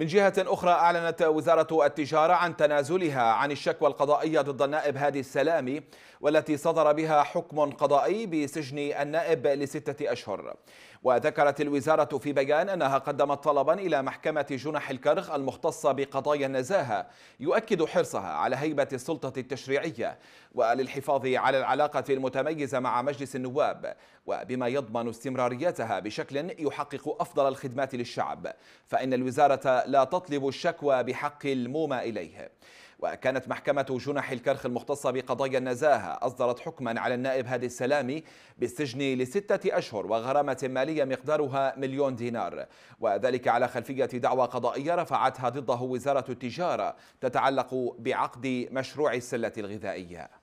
من جهة أخرى أعلنت وزارة التجارة عن تنازلها عن الشكوى القضائية ضد النائب هادي السلامي والتي صدر بها حكم قضائي بسجن النائب لستة أشهر وذكرت الوزارة في بيان أنها قدمت طلبا إلى محكمة جنح الكرخ المختصة بقضايا النزاهة يؤكد حرصها على هيبة السلطة التشريعية وللحفاظ على العلاقة المتميزة مع مجلس النواب وبما يضمن استمراريتها بشكل يحقق أفضل الخدمات للشعب فإن الوزارة لا تطلب الشكوى بحق المومى إليه وكانت محكمة جنح الكرخ المختصة بقضايا النزاهة أصدرت حكما على النائب هادي السلامي بالسجن لستة أشهر وغرامة مالية مقدارها مليون دينار وذلك على خلفية دعوى قضائية رفعتها ضده وزارة التجارة تتعلق بعقد مشروع السلة الغذائية